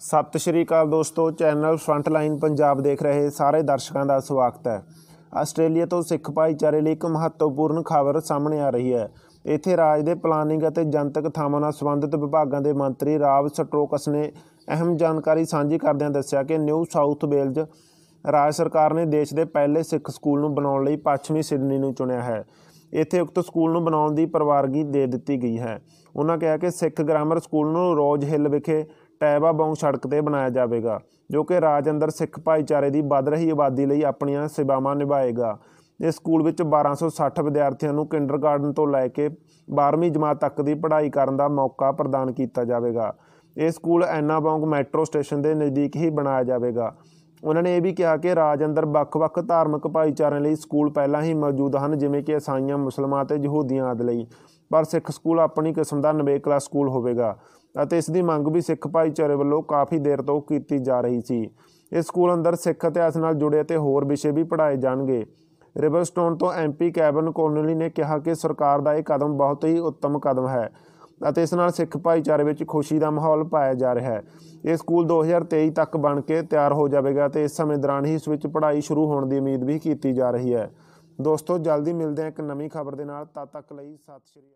ਸਤਿ ਸ਼੍ਰੀ ਅਕਾਲ ਦੋਸਤੋ channel front line Punjab ਦੇਖ ਰਹੇ ਸਾਰੇ ਦਰਸ਼ਕਾਂ ਦਾ ਸਵਾਗਤ ਹੈ ਆਸਟ੍ਰੇਲੀਆ ਤੋਂ ਸਿੱਖ ਭਾਈਚਾਰੇ ਲਈ ਇੱਕ ਮਹੱਤਵਪੂਰਨ ਖਬਰ ਸਾਹਮਣੇ ਆ ਰਹੀ ਹੈ ਇੱਥੇ ਰਾਜ ਦੇ ਪਲਾਨਿੰਗ ਅਤੇ ਜਨਤਕ ਥਾਵਾਂ ਨਾਲ ਸੰਬੰਧਿਤ ਵਿਭਾਗਾਂ ਦੇ ਮੰਤਰੀ ਰਾਵ ਸਟ੍ਰੋਕਸ ਨੇ ਅਹਿਮ ਜਾਣਕਾਰੀ ਸਾਂਝੀ ਕਰਦਿਆਂ ਦੱਸਿਆ ਕਿ ਨਿਊ ਸਾਊਥ ਵੇਲਜ਼ ਰਾਜ ਸਰਕਾਰ ਨੇ ਦੇਸ਼ ਦੇ ਪਹਿਲੇ ਸਿੱਖ ਸਕੂਲ ਨੂੰ ਬਣਾਉਣ ਲਈ ਪੱਛਮੀ ਸਿਡਨੀ ਨੂੰ ਚੁਣਿਆ ਹੈ ਇੱਥੇ ਉਕਤ ਸਕੂਲ ਨੂੰ ਬਣਾਉਣ ਦੀ ਪਰਵਾਰਗੀ ਦੇ ਦਿੱਤੀ ਗਈ ਹੈ ਉਹਨਾਂ ਕਿਹਾ ਕਿ ਸਿੱਖ ਗ੍ਰਾਮਰ ਸਕੂਲ ਨੂੰ ਰੋਜ਼ ਹਿੱਲ ਵਿਖੇ ਟੈਬਾ ਬੌਂਗ ਸੜਕ ਤੇ ਬਣਾਇਆ ਜਾਵੇਗਾ ਜੋ ਕਿ ਰਾਜ ਅੰਦਰ ਸਿੱਖ ਭਾਈਚਾਰੇ ਦੀ ਵੱਧ ਰਹੀ ਆਬਾਦੀ ਲਈ ਆਪਣੀਆਂ ਸੇਵਾਵਾਂ ਨਿਭਾਏਗਾ ਇਸ ਸਕੂਲ ਵਿੱਚ 1260 ਵਿਦਿਆਰਥੀਆਂ ਨੂੰ ਕਿੰਡਰਗਾਰਟਨ ਤੋਂ ਲੈ ਕੇ 12ਵੀਂ ਜਮਾਤ ਤੱਕ ਦੀ ਪੜ੍ਹਾਈ ਕਰਨ ਦਾ ਮੌਕਾ ਪ੍ਰਦਾਨ ਕੀਤਾ ਜਾਵੇਗਾ ਇਹ ਸਕੂਲ ਐਨਾਬੌਂਗ ਮੈਟਰੋ ਸਟੇਸ਼ਨ ਦੇ ਨਜ਼ਦੀਕ ਹੀ ਬਣਾਇਆ ਜਾਵੇਗਾ ਉਹਨਾਂ ਨੇ ਇਹ ਵੀ ਕਿਹਾ ਕਿ ਰਾਜ ਅੰਦਰ ਵੱਖ-ਵੱਖ ਧਾਰਮਿਕ ਭਾਈਚਾਰਿਆਂ ਲਈ ਸਕੂਲ ਪਹਿਲਾਂ ਹੀ ਮੌਜੂਦ ਹਨ ਜਿਵੇਂ ਕਿ ਇਸਾਈਆਂ ਮੁਸਲਮਾਨ ਤੇ ਯਹੂਦੀਆਂ ਆਦਿ ਲਈ ਪਰ ਸਿੱਖ ਸਕੂਲ ਆਪਣੀ ਕਿਸਮ ਦਾ ਨਵੇਕਲਾ ਸਕੂਲ ਹੋਵੇਗਾ ਅਤੇ ਇਸ ਦੀ ਮੰਗ ਵੀ ਸਿੱਖ ਭਾਈਚਾਰੇ ਵੱਲੋਂ ਕਾਫੀ ਦੇਰ ਤੋਂ ਕੀਤੀ ਜਾ ਰਹੀ ਸੀ ਇਸ ਸਕੂਲ ਅੰਦਰ ਸਿੱਖ ਇਤਿਹਾਸ ਨਾਲ ਜੁੜੇ ਅਤੇ ਹੋਰ ਵਿਸ਼ੇ ਵੀ ਪੜ੍ਹਾਏ ਜਾਣਗੇ ਰਿਵਰਸਟੋਨ ਤੋਂ ਐਮਪੀ ਕੈਵਨ ਕੋਨਲੀ ਨੇ ਕਿਹਾ ਕਿ ਸਰਕਾਰ ਦਾ ਇਹ ਕਦਮ ਬਹੁਤ ਹੀ ਉੱਤਮ ਕਦਮ ਹੈ ਅਤੇ ਇਸ ਨਾਲ ਸਿੱਖ ਭਾਈਚਾਰੇ ਵਿੱਚ ਖੁਸ਼ੀ ਦਾ ਮਾਹੌਲ ਪਾਇਆ ਜਾ ਰਿਹਾ ਹੈ ਇਹ ਸਕੂਲ 2023 ਤੱਕ ਬਣ ਕੇ ਤਿਆਰ ਹੋ ਜਾਵੇਗਾ ਤੇ ਇਸ ਸਮੇਂ ਦੌਰਾਨ ਹੀ ਇਸ ਵਿੱਚ ਪੜ੍ਹਾਈ ਸ਼ੁਰੂ ਹੋਣ ਦੀ ਉਮੀਦ ਵੀ ਕੀਤੀ ਜਾ ਰਹੀ ਹੈ ਦੋਸਤੋ ਜਲਦੀ ਮਿਲਦੇ ਹਾਂ ਇੱਕ ਨਵੀਂ ਖਬਰ ਦੇ ਨਾਲ ਤਦ ਤੱਕ ਲਈ ਸਤਿ ਸ਼੍ਰੀ ਅਕਾਲ